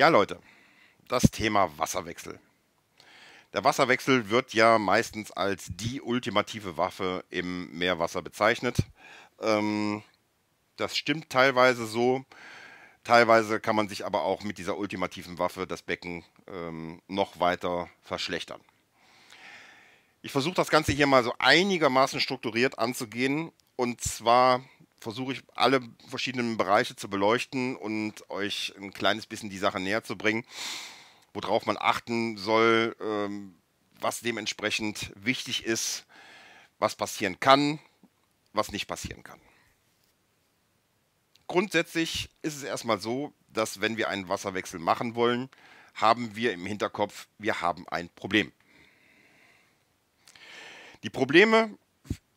Ja, Leute, das Thema Wasserwechsel. Der Wasserwechsel wird ja meistens als die ultimative Waffe im Meerwasser bezeichnet. Ähm, das stimmt teilweise so. Teilweise kann man sich aber auch mit dieser ultimativen Waffe das Becken ähm, noch weiter verschlechtern. Ich versuche das Ganze hier mal so einigermaßen strukturiert anzugehen. Und zwar versuche ich alle verschiedenen Bereiche zu beleuchten und euch ein kleines bisschen die Sache näher zu bringen, worauf man achten soll, ähm, was dementsprechend wichtig ist, was passieren kann, was nicht passieren kann. Grundsätzlich ist es erstmal so, dass wenn wir einen Wasserwechsel machen wollen, haben wir im Hinterkopf, wir haben ein Problem. Die Probleme,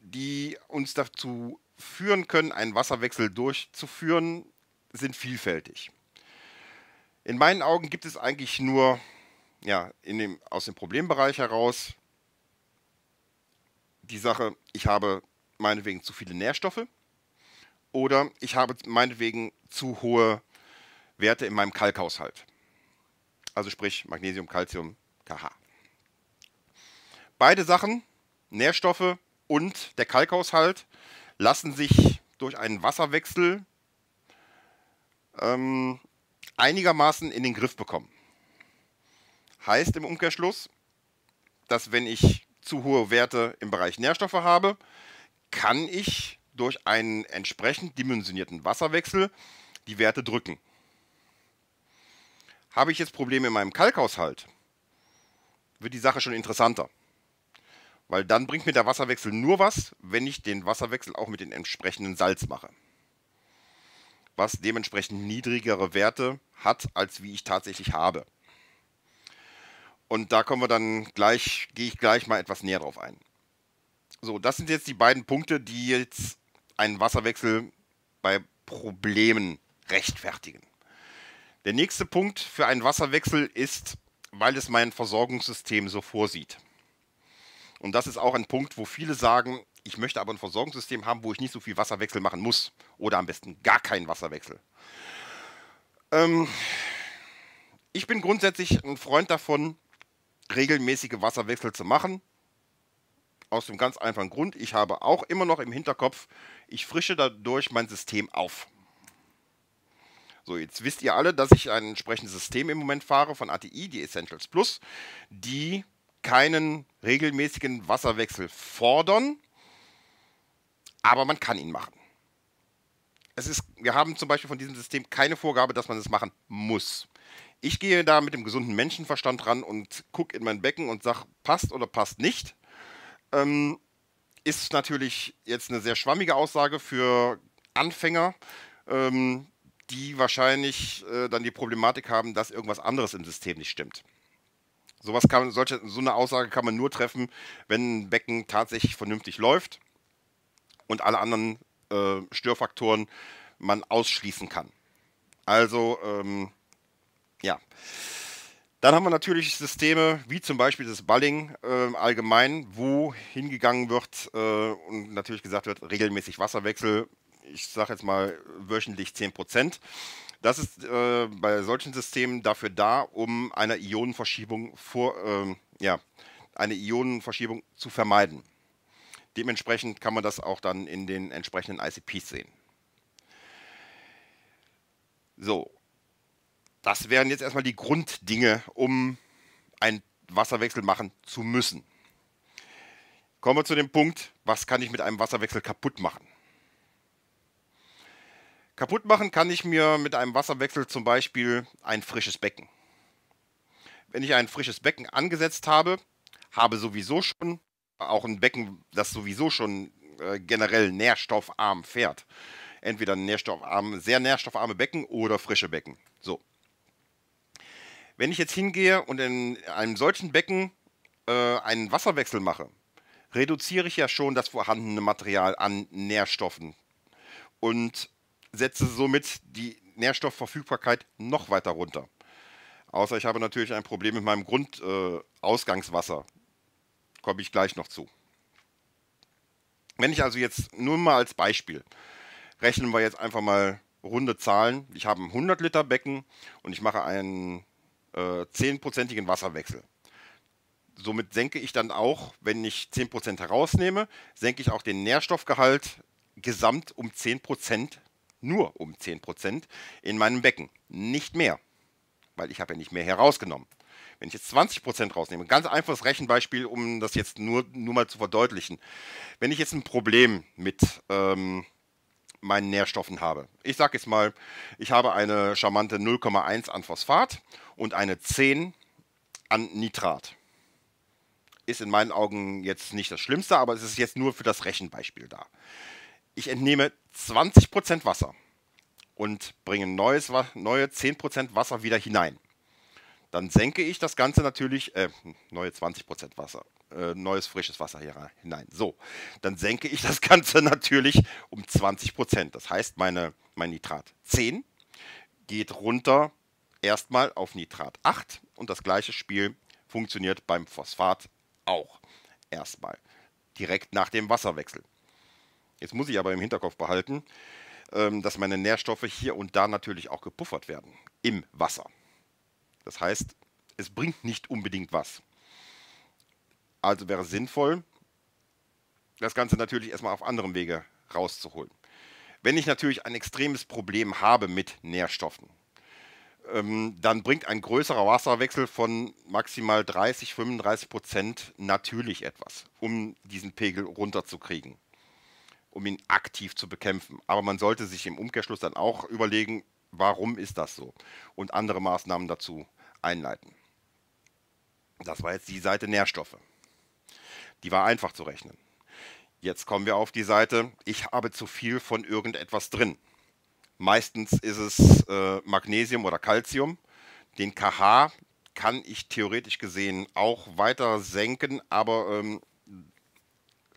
die uns dazu führen können, einen Wasserwechsel durchzuführen, sind vielfältig. In meinen Augen gibt es eigentlich nur ja, dem, aus dem Problembereich heraus die Sache, ich habe meinetwegen zu viele Nährstoffe oder ich habe meinetwegen zu hohe Werte in meinem Kalkhaushalt. Also sprich Magnesium, Calcium, KH. Beide Sachen, Nährstoffe und der Kalkhaushalt, lassen sich durch einen Wasserwechsel ähm, einigermaßen in den Griff bekommen. Heißt im Umkehrschluss, dass wenn ich zu hohe Werte im Bereich Nährstoffe habe, kann ich durch einen entsprechend dimensionierten Wasserwechsel die Werte drücken. Habe ich jetzt Probleme in meinem Kalkhaushalt, wird die Sache schon interessanter. Weil dann bringt mir der Wasserwechsel nur was, wenn ich den Wasserwechsel auch mit dem entsprechenden Salz mache. Was dementsprechend niedrigere Werte hat, als wie ich tatsächlich habe. Und da kommen wir dann gleich, gehe ich gleich mal etwas näher drauf ein. So, das sind jetzt die beiden Punkte, die jetzt einen Wasserwechsel bei Problemen rechtfertigen. Der nächste Punkt für einen Wasserwechsel ist, weil es mein Versorgungssystem so vorsieht. Und das ist auch ein Punkt, wo viele sagen, ich möchte aber ein Versorgungssystem haben, wo ich nicht so viel Wasserwechsel machen muss. Oder am besten gar keinen Wasserwechsel. Ähm, ich bin grundsätzlich ein Freund davon, regelmäßige Wasserwechsel zu machen. Aus dem ganz einfachen Grund, ich habe auch immer noch im Hinterkopf, ich frische dadurch mein System auf. So, jetzt wisst ihr alle, dass ich ein entsprechendes System im Moment fahre von ATI, die Essentials Plus, die keinen regelmäßigen Wasserwechsel fordern, aber man kann ihn machen. Es ist, wir haben zum Beispiel von diesem System keine Vorgabe, dass man es machen muss. Ich gehe da mit dem gesunden Menschenverstand ran und gucke in mein Becken und sage, passt oder passt nicht. Ähm, ist natürlich jetzt eine sehr schwammige Aussage für Anfänger, ähm, die wahrscheinlich äh, dann die Problematik haben, dass irgendwas anderes im System nicht stimmt. Sowas kann, solche, so eine Aussage kann man nur treffen, wenn ein Becken tatsächlich vernünftig läuft und alle anderen äh, Störfaktoren man ausschließen kann. Also, ähm, ja. Dann haben wir natürlich Systeme wie zum Beispiel das Balling äh, allgemein, wo hingegangen wird äh, und natürlich gesagt wird, regelmäßig Wasserwechsel, ich sage jetzt mal wöchentlich 10 Prozent. Das ist äh, bei solchen Systemen dafür da, um eine Ionenverschiebung vor, ähm, ja, eine Ionenverschiebung zu vermeiden. Dementsprechend kann man das auch dann in den entsprechenden ICPs sehen. So, das wären jetzt erstmal die Grunddinge, um einen Wasserwechsel machen zu müssen. Kommen wir zu dem Punkt, was kann ich mit einem Wasserwechsel kaputt machen? Kaputt machen kann ich mir mit einem Wasserwechsel zum Beispiel ein frisches Becken. Wenn ich ein frisches Becken angesetzt habe, habe sowieso schon auch ein Becken, das sowieso schon äh, generell nährstoffarm fährt. Entweder nährstoffarme, sehr nährstoffarme Becken oder frische Becken. So. Wenn ich jetzt hingehe und in einem solchen Becken äh, einen Wasserwechsel mache, reduziere ich ja schon das vorhandene Material an Nährstoffen. Und setze somit die Nährstoffverfügbarkeit noch weiter runter. Außer ich habe natürlich ein Problem mit meinem Grundausgangswasser. Äh, Komme ich gleich noch zu. Wenn ich also jetzt nur mal als Beispiel, rechnen wir jetzt einfach mal runde Zahlen. Ich habe ein 100 Liter Becken und ich mache einen äh, 10%igen Wasserwechsel. Somit senke ich dann auch, wenn ich 10% herausnehme, senke ich auch den Nährstoffgehalt gesamt um 10% nur um 10% in meinem Becken, nicht mehr, weil ich habe ja nicht mehr herausgenommen. Wenn ich jetzt 20% rausnehme, ganz einfaches Rechenbeispiel, um das jetzt nur, nur mal zu verdeutlichen. Wenn ich jetzt ein Problem mit ähm, meinen Nährstoffen habe. Ich sage jetzt mal, ich habe eine charmante 0,1 an Phosphat und eine 10 an Nitrat. Ist in meinen Augen jetzt nicht das Schlimmste, aber es ist jetzt nur für das Rechenbeispiel da ich entnehme 20% Wasser und bringe neues, neue 10% Wasser wieder hinein. Dann senke ich das Ganze natürlich, äh, neue 20% Wasser, äh, neues frisches Wasser hier hinein. So, dann senke ich das Ganze natürlich um 20%. Das heißt, meine, mein Nitrat 10 geht runter erstmal auf Nitrat 8 und das gleiche Spiel funktioniert beim Phosphat auch erstmal direkt nach dem Wasserwechsel. Jetzt muss ich aber im Hinterkopf behalten, ähm, dass meine Nährstoffe hier und da natürlich auch gepuffert werden im Wasser. Das heißt, es bringt nicht unbedingt was. Also wäre es sinnvoll, das Ganze natürlich erstmal auf anderem Wege rauszuholen. Wenn ich natürlich ein extremes Problem habe mit Nährstoffen, ähm, dann bringt ein größerer Wasserwechsel von maximal 30, 35 Prozent natürlich etwas, um diesen Pegel runterzukriegen um ihn aktiv zu bekämpfen. Aber man sollte sich im Umkehrschluss dann auch überlegen, warum ist das so und andere Maßnahmen dazu einleiten. Das war jetzt die Seite Nährstoffe. Die war einfach zu rechnen. Jetzt kommen wir auf die Seite, ich habe zu viel von irgendetwas drin. Meistens ist es äh, Magnesium oder Calcium. Den KH kann ich theoretisch gesehen auch weiter senken, aber ähm,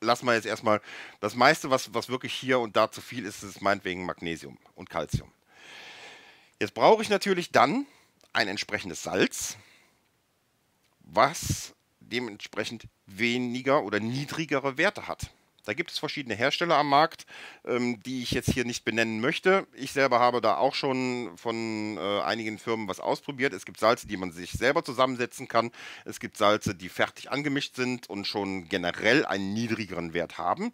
lassen wir jetzt erstmal das meiste, was, was wirklich hier und da zu viel ist, ist meinetwegen Magnesium und Calcium. Jetzt brauche ich natürlich dann ein entsprechendes Salz, was dementsprechend weniger oder niedrigere Werte hat. Da gibt es verschiedene Hersteller am Markt, ähm, die ich jetzt hier nicht benennen möchte. Ich selber habe da auch schon von äh, einigen Firmen was ausprobiert. Es gibt Salze, die man sich selber zusammensetzen kann. Es gibt Salze, die fertig angemischt sind und schon generell einen niedrigeren Wert haben.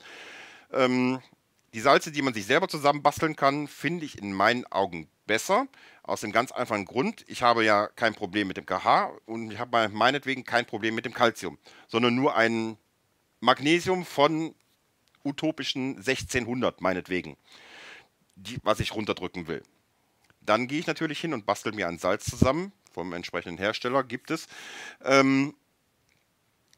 Ähm, die Salze, die man sich selber zusammenbasteln kann, finde ich in meinen Augen besser. Aus dem ganz einfachen Grund, ich habe ja kein Problem mit dem KH und ich habe meinetwegen kein Problem mit dem Calcium, sondern nur ein Magnesium von utopischen 1600 meinetwegen, die, was ich runterdrücken will. Dann gehe ich natürlich hin und bastel mir ein Salz zusammen, vom entsprechenden Hersteller gibt es, ähm,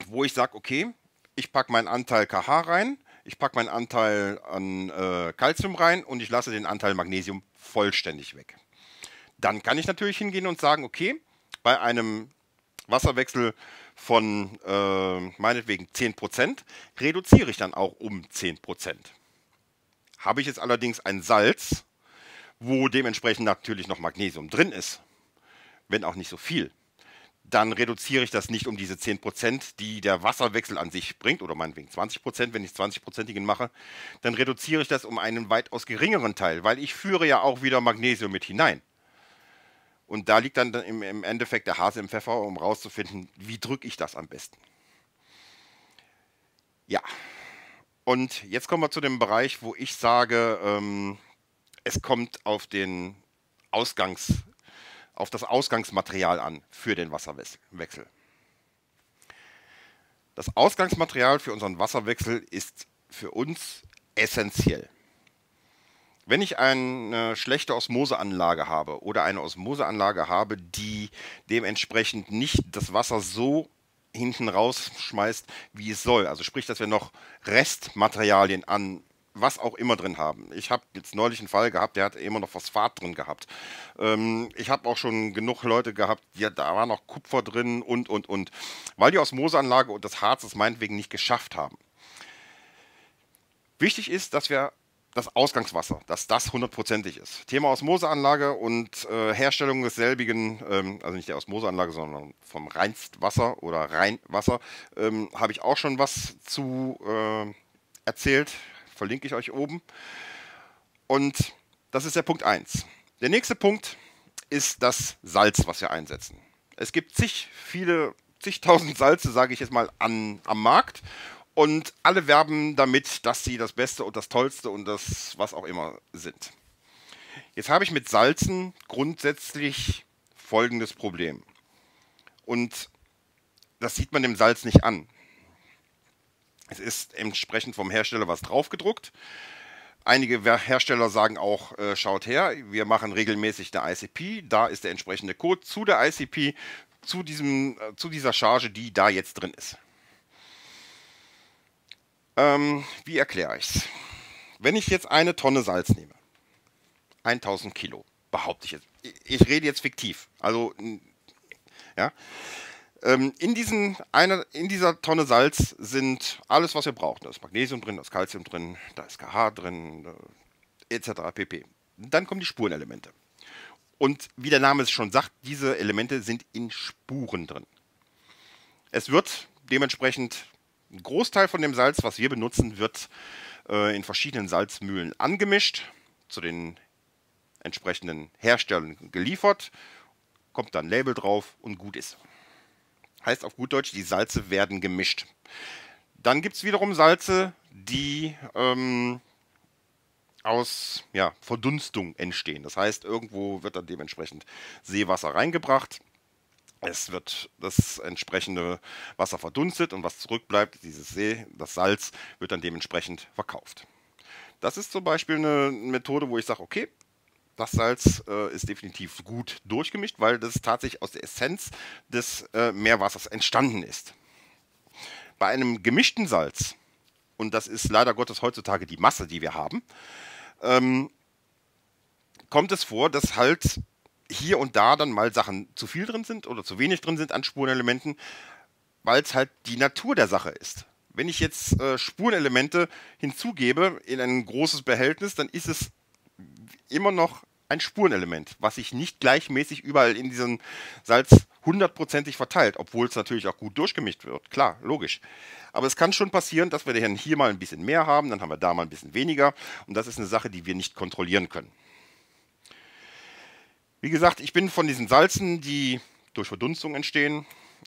wo ich sage, okay, ich packe meinen Anteil KH rein, ich packe meinen Anteil an äh, rein und ich lasse den Anteil Magnesium vollständig weg. Dann kann ich natürlich hingehen und sagen, okay, bei einem Wasserwechsel von äh, meinetwegen 10%, reduziere ich dann auch um 10%. Habe ich jetzt allerdings ein Salz, wo dementsprechend natürlich noch Magnesium drin ist, wenn auch nicht so viel, dann reduziere ich das nicht um diese 10%, die der Wasserwechsel an sich bringt, oder meinetwegen 20%, wenn ich 20%igen mache, dann reduziere ich das um einen weitaus geringeren Teil, weil ich führe ja auch wieder Magnesium mit hinein. Und da liegt dann im, im Endeffekt der Hase im Pfeffer, um rauszufinden, wie drücke ich das am besten. Ja. Und jetzt kommen wir zu dem Bereich, wo ich sage, ähm, es kommt auf den Ausgangs, auf das Ausgangsmaterial an für den Wasserwechsel. Das Ausgangsmaterial für unseren Wasserwechsel ist für uns essentiell. Wenn ich eine schlechte Osmoseanlage habe oder eine Osmoseanlage habe, die dementsprechend nicht das Wasser so hinten rausschmeißt, wie es soll. Also sprich, dass wir noch Restmaterialien an was auch immer drin haben. Ich habe jetzt neulich einen Fall gehabt, der hat immer noch Phosphat drin gehabt. Ähm, ich habe auch schon genug Leute gehabt, die, da war noch Kupfer drin und, und, und. Weil die Osmoseanlage und das Harz es meinetwegen nicht geschafft haben. Wichtig ist, dass wir das Ausgangswasser, dass das hundertprozentig ist. Thema Osmoseanlage und äh, Herstellung desselbigen, ähm, also nicht der Osmoseanlage, sondern vom Reinstwasser oder Reinwasser, ähm, habe ich auch schon was zu äh, erzählt. Verlinke ich euch oben. Und das ist der Punkt 1. Der nächste Punkt ist das Salz, was wir einsetzen. Es gibt zig viele, zigtausend Salze, sage ich jetzt mal, an, am Markt. Und alle werben damit, dass sie das Beste und das Tollste und das was auch immer sind. Jetzt habe ich mit Salzen grundsätzlich folgendes Problem. Und das sieht man dem Salz nicht an. Es ist entsprechend vom Hersteller was draufgedruckt. Einige Hersteller sagen auch, äh, schaut her, wir machen regelmäßig eine ICP, da ist der entsprechende Code zu der ICP, zu, diesem, äh, zu dieser Charge, die da jetzt drin ist. Ähm, wie erkläre ich es? Wenn ich jetzt eine Tonne Salz nehme, 1000 Kilo, behaupte ich jetzt. Ich, ich rede jetzt fiktiv. Also, ja. Ähm, in, diesen, eine, in dieser Tonne Salz sind alles, was wir brauchen. Da ist Magnesium drin, da ist Calcium drin, da ist KH drin, etc. pp. Dann kommen die Spurenelemente. Und wie der Name es schon sagt, diese Elemente sind in Spuren drin. Es wird dementsprechend ein Großteil von dem Salz, was wir benutzen, wird äh, in verschiedenen Salzmühlen angemischt, zu den entsprechenden Herstellern geliefert, kommt dann Label drauf und gut ist. Heißt auf gut Deutsch, die Salze werden gemischt. Dann gibt es wiederum Salze, die ähm, aus ja, Verdunstung entstehen. Das heißt, irgendwo wird dann dementsprechend Seewasser reingebracht es wird das entsprechende Wasser verdunstet und was zurückbleibt, dieses See, das Salz, wird dann dementsprechend verkauft. Das ist zum Beispiel eine Methode, wo ich sage, okay, das Salz äh, ist definitiv gut durchgemischt, weil das tatsächlich aus der Essenz des äh, Meerwassers entstanden ist. Bei einem gemischten Salz, und das ist leider Gottes heutzutage die Masse, die wir haben, ähm, kommt es vor, dass halt hier und da dann mal Sachen zu viel drin sind oder zu wenig drin sind an Spurenelementen, weil es halt die Natur der Sache ist. Wenn ich jetzt äh, Spurenelemente hinzugebe in ein großes Behältnis, dann ist es immer noch ein Spurenelement, was sich nicht gleichmäßig überall in diesem Salz hundertprozentig verteilt, obwohl es natürlich auch gut durchgemischt wird. Klar, logisch. Aber es kann schon passieren, dass wir hier mal ein bisschen mehr haben, dann haben wir da mal ein bisschen weniger. Und das ist eine Sache, die wir nicht kontrollieren können. Wie gesagt, ich bin von diesen Salzen, die durch Verdunstung entstehen.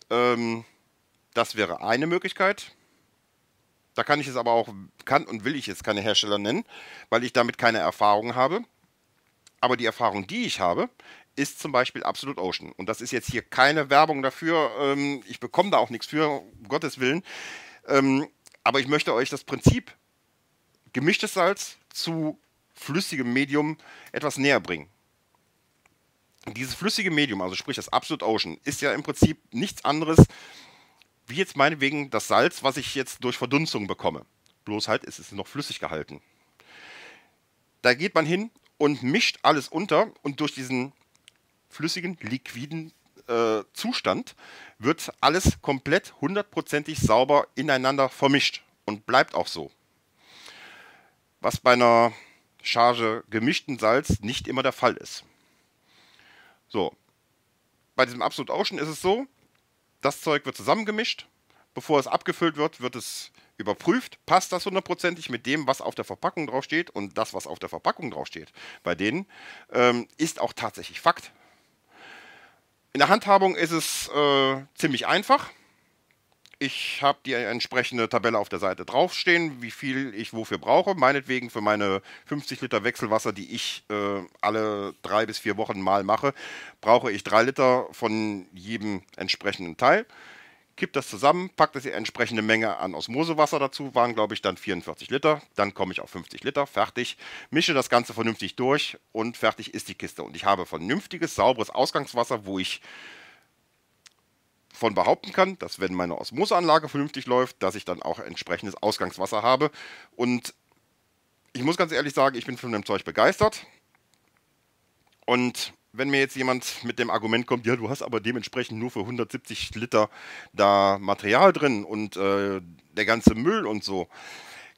Ähm, das wäre eine Möglichkeit. Da kann ich es aber auch, kann und will ich jetzt keine Hersteller nennen, weil ich damit keine Erfahrung habe. Aber die Erfahrung, die ich habe, ist zum Beispiel Absolute Ocean. Und das ist jetzt hier keine Werbung dafür. Ähm, ich bekomme da auch nichts für, um Gottes Willen. Ähm, aber ich möchte euch das Prinzip gemischtes Salz zu flüssigem Medium etwas näher bringen dieses flüssige Medium, also sprich das Absolute Ocean, ist ja im Prinzip nichts anderes wie jetzt meinetwegen das Salz, was ich jetzt durch Verdunstung bekomme. Bloß halt ist es noch flüssig gehalten. Da geht man hin und mischt alles unter und durch diesen flüssigen, liquiden äh, Zustand wird alles komplett hundertprozentig sauber ineinander vermischt und bleibt auch so. Was bei einer Charge gemischten Salz nicht immer der Fall ist. So. Bei diesem Absolute Ocean ist es so, das Zeug wird zusammengemischt. Bevor es abgefüllt wird, wird es überprüft, passt das hundertprozentig mit dem, was auf der Verpackung draufsteht. Und das, was auf der Verpackung draufsteht, bei denen, ähm, ist auch tatsächlich Fakt. In der Handhabung ist es äh, ziemlich einfach. Ich habe die entsprechende Tabelle auf der Seite draufstehen, wie viel ich wofür brauche. Meinetwegen für meine 50 Liter Wechselwasser, die ich äh, alle drei bis vier Wochen mal mache, brauche ich drei Liter von jedem entsprechenden Teil. Kipp das zusammen, packt das die entsprechende Menge an Osmosewasser dazu, waren glaube ich dann 44 Liter. Dann komme ich auf 50 Liter, fertig. Mische das Ganze vernünftig durch und fertig ist die Kiste. Und ich habe vernünftiges, sauberes Ausgangswasser, wo ich von behaupten kann, dass wenn meine Osmoseanlage vernünftig läuft, dass ich dann auch entsprechendes Ausgangswasser habe. Und ich muss ganz ehrlich sagen, ich bin von dem Zeug begeistert. Und wenn mir jetzt jemand mit dem Argument kommt, ja, du hast aber dementsprechend nur für 170 Liter da Material drin und äh, der ganze Müll und so,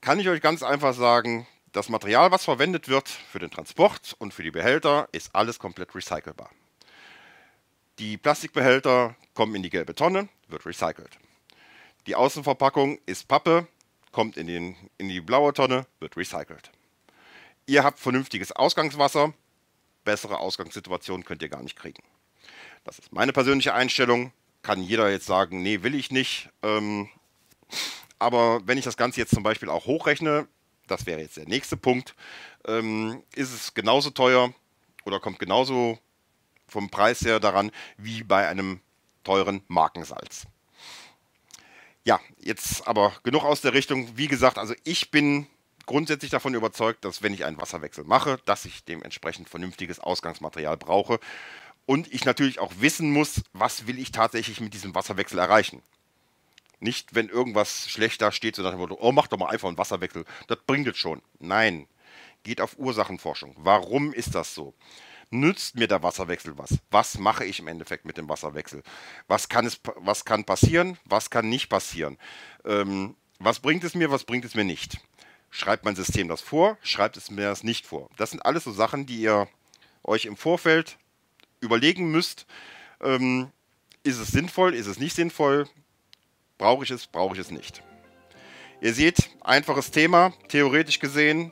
kann ich euch ganz einfach sagen, das Material, was verwendet wird für den Transport und für die Behälter, ist alles komplett recycelbar. Die Plastikbehälter kommen in die gelbe Tonne, wird recycelt. Die Außenverpackung ist Pappe, kommt in, den, in die blaue Tonne, wird recycelt. Ihr habt vernünftiges Ausgangswasser, bessere Ausgangssituation könnt ihr gar nicht kriegen. Das ist meine persönliche Einstellung. Kann jeder jetzt sagen, nee, will ich nicht. Ähm, aber wenn ich das Ganze jetzt zum Beispiel auch hochrechne, das wäre jetzt der nächste Punkt, ähm, ist es genauso teuer oder kommt genauso vom Preis her daran wie bei einem teuren Markensalz. Ja, jetzt aber genug aus der Richtung. Wie gesagt, also ich bin grundsätzlich davon überzeugt, dass wenn ich einen Wasserwechsel mache, dass ich dementsprechend vernünftiges Ausgangsmaterial brauche und ich natürlich auch wissen muss, was will ich tatsächlich mit diesem Wasserwechsel erreichen. Nicht, wenn irgendwas schlecht da steht, so nach dem oh, mach doch mal einfach einen Wasserwechsel, das bringt es schon. Nein, geht auf Ursachenforschung. Warum ist das so? nützt mir der Wasserwechsel was? Was mache ich im Endeffekt mit dem Wasserwechsel? Was kann, es, was kann passieren? Was kann nicht passieren? Ähm, was bringt es mir? Was bringt es mir nicht? Schreibt mein System das vor? Schreibt es mir das nicht vor? Das sind alles so Sachen, die ihr euch im Vorfeld überlegen müsst. Ähm, ist es sinnvoll? Ist es nicht sinnvoll? Brauche ich es? Brauche ich es nicht? Ihr seht, einfaches Thema, theoretisch gesehen,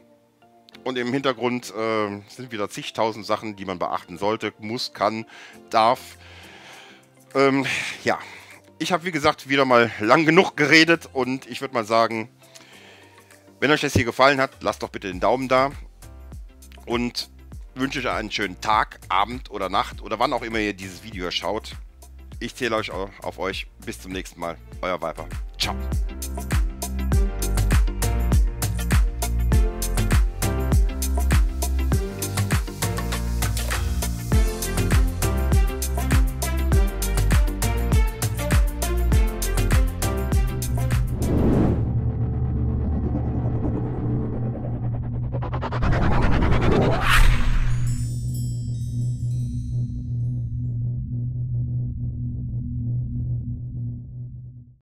und im Hintergrund äh, sind wieder zigtausend Sachen, die man beachten sollte, muss, kann, darf. Ähm, ja, ich habe wie gesagt wieder mal lang genug geredet und ich würde mal sagen, wenn euch das hier gefallen hat, lasst doch bitte den Daumen da und wünsche euch einen schönen Tag, Abend oder Nacht oder wann auch immer ihr dieses Video schaut. Ich zähle euch auf euch. Bis zum nächsten Mal. Euer Viper. Ciao.